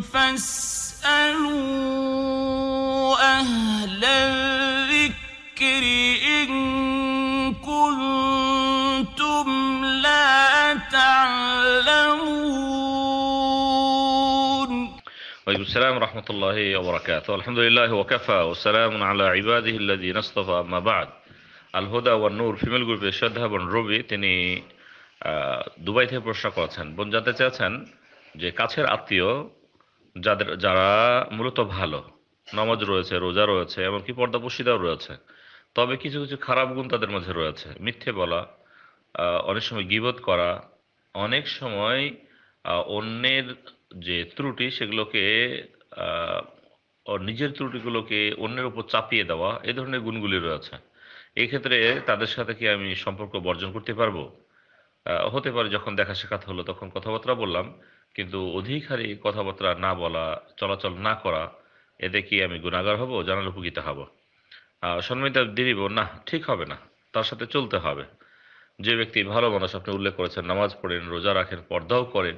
فاسألوا أهل الذكر إن كنتم لا تعلمون وعليكم السلام ورحمة الله وبركاته الحمد لله وكفى والسلام على عباده الذين اصطفى أما بعد আলহুদা one নূর female গ্রুপের শ্রদ্ধা বোন রবি তিনি দুবাই থেকে প্রশ্ন করেছেন বোন জানতে চেয়েছেন যে কাছের আত্মীয় যাদের যারা মূলত ভালো নামাজ রয়েছে রোজা রয়েছে এমনকি পর্দা পর্দাপোশিদাও রয়েছে তবে কিছু কিছু খারাপ গুণ তাদের মাঝে রয়েছে মিথ্যে বলা অনেক সময় গিবত করা অনেক সময় অন্যের যে ত্রুটি সেগুলোকে নিজের ত্রুটিগুলোকে অন্যের উপর চাপিয়ে দেওয়া এ ধরনের গুণগুলি রয়েছে এক্ষেত্রে তাদের সাথে কি আমি সম্পর্ক বর্জন করতে পারবো হতে পারে যখন দেখা সাক্ষাৎ হলো তখন কথাবার্তা বললাম কিন্তু অধিক হারে কথাবার্তা না বলা চলাচল না করা এতে কি আমি গুণাগার হব জানার উপকৃত হব সন্মিতা দিদিব না ঠিক হবে না তার সাথে চলতে হবে যে ব্যক্তি ভালো মানুষ আপনি উল্লেখ করেছেন নামাজ পড়েন রোজা রাখেন পর্দাও করেন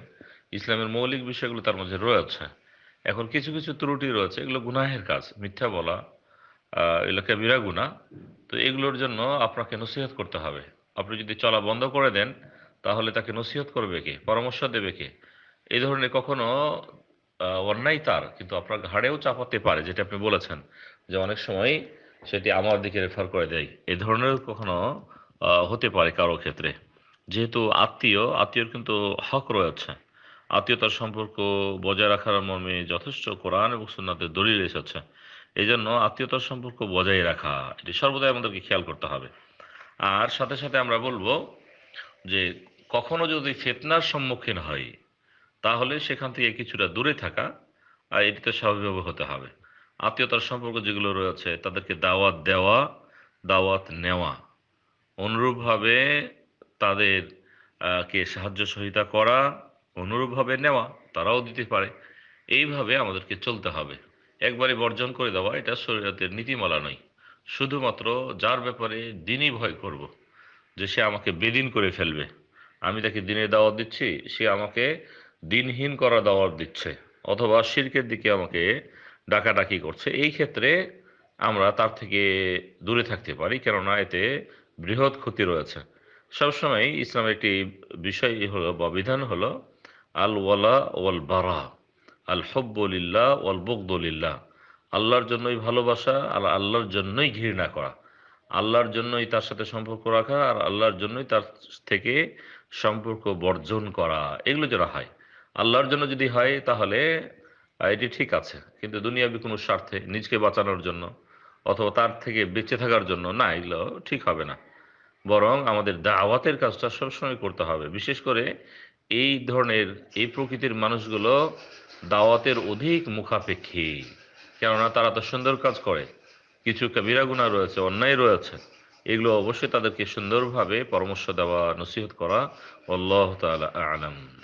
ইসলামের মৌলিক বিষয়গুলো তার মধ্যে রয়েছে এখন কিছু কিছু ত্রুটি রয়েছে এগুলো গুনাহের কাজ মিথ্যা বলা এগুলোকে বিরা গুণা তো এগুলোর জন্য আপনাকে নসিহত করতে হবে আপনি যদি চলা বন্ধ করে দেন তাহলে তাকে নসিহত করবে কে পরামর্শ দেবে কে এই ধরনের কখনো অন্যায় তার কিন্তু আপনার ঘাড়েও চাপাতে পারে যেটা আপনি বলেছেন যে অনেক সময় সেটি আমার দিকে রেফার করে দেয় এ ধরনের কখনো হতে পারে কারো ক্ষেত্রে যেহেতু আত্মীয় আত্মীয়র কিন্তু হক রয়েছে আত্মীয়তার সম্পর্ক বজায় রাখার মর্মে যথেষ্ট কোরআন এবং সুন্নাতে দলিল এসেছে এই জন্য আত্মীয়তার সম্পর্ক বজায় রাখা এটি সর্বদাই আমাদেরকে খেয়াল করতে হবে আর সাথে সাথে আমরা বলবো যে কখনো যদি ফেতনার সম্মুখীন হয় তাহলে সেখান থেকে কিছুটা দূরে থাকা আর এটি তো স্বাভাবিকভাবে হতে হবে আত্মীয়তার সম্পর্ক যেগুলো রয়েছে তাদেরকে দাওয়াত দেওয়া দাওয়াত নেওয়া অনুরূপভাবে তাদের কে সাহায্য সহিতা করা অনুরূপভাবে নেওয়া তারাও দিতে পারে এইভাবে আমাদেরকে চলতে হবে একবারে বর্জন করে দেওয়া এটা শরীরের নীতিমালা নয় শুধুমাত্র যার ব্যাপারে দিনই ভয় করব। যে সে আমাকে বেদিন করে ফেলবে আমি তাকে দিনের দাওয়াত দিচ্ছি সে আমাকে দিনহীন করা দাওয়াত দিচ্ছে অথবা শির্কের দিকে আমাকে ডাকাডাকি করছে এই ক্ষেত্রে আমরা তার থেকে দূরে থাকতে পারি কেননা এতে বৃহৎ ক্ষতি রয়েছে সবসময় ইসলামের একটি বিষয় হলো বা বিধান হলো আল ওয়ালা ওয়াল বারা আল হব্বলিল্লা ওয়াল বকদলিল্লা আল্লাহর জন্যই ভালোবাসা আর আল্লাহর জন্যই ঘৃণা করা আল্লাহর জন্যই তার সাথে সম্পর্ক রাখা আর আল্লাহর জন্যই তার থেকে সম্পর্ক বর্জন করা এগুলো যারা হয় আল্লাহর জন্য যদি হয় তাহলে এটি ঠিক আছে কিন্তু দুনিয়াবি কোনো স্বার্থে নিজকে বাঁচানোর জন্য অথবা তার থেকে বেঁচে থাকার জন্য না এগুলো ঠিক হবে না বরং আমাদের দাওয়াতের কাজটা সবসময় করতে হবে বিশেষ করে এই ধরনের এই প্রকৃতির মানুষগুলো দাওয়াতের অধিক মুখাপেক্ষী কেননা তারা তো সুন্দর কাজ করে কিছু কাবিরাগুনা রয়েছে অন্যায় রয়েছে এগুলো অবশ্যই তাদেরকে সুন্দরভাবে পরামর্শ দেওয়া নসিহত করা আল্লাহ তালা আলম